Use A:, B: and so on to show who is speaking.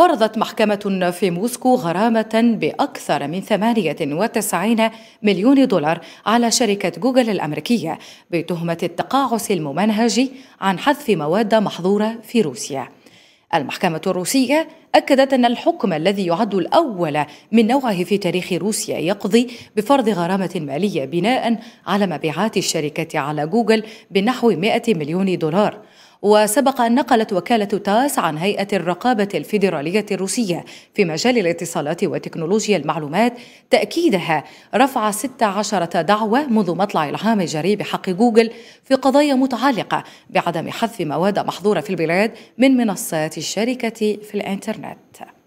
A: فرضت محكمة في موسكو غرامة بأكثر من 98 مليون دولار على شركة جوجل الأمريكية بتهمة التقاعس الممنهج عن حذف مواد محظورة في روسيا. المحكمة الروسية أكدت أن الحكم الذي يعد الأول من نوعه في تاريخ روسيا يقضي بفرض غرامة مالية بناء على مبيعات الشركة على جوجل بنحو 100 مليون دولار وسبق أن نقلت وكالة تاس عن هيئة الرقابة الفيدرالية الروسية في مجال الاتصالات وتكنولوجيا المعلومات تأكيدها رفع 16 دعوة منذ مطلع العام الجاري بحق جوجل في قضايا متعلقة بعدم حذف مواد محظورة في البلاد من منصات الشركة في الإنترنت.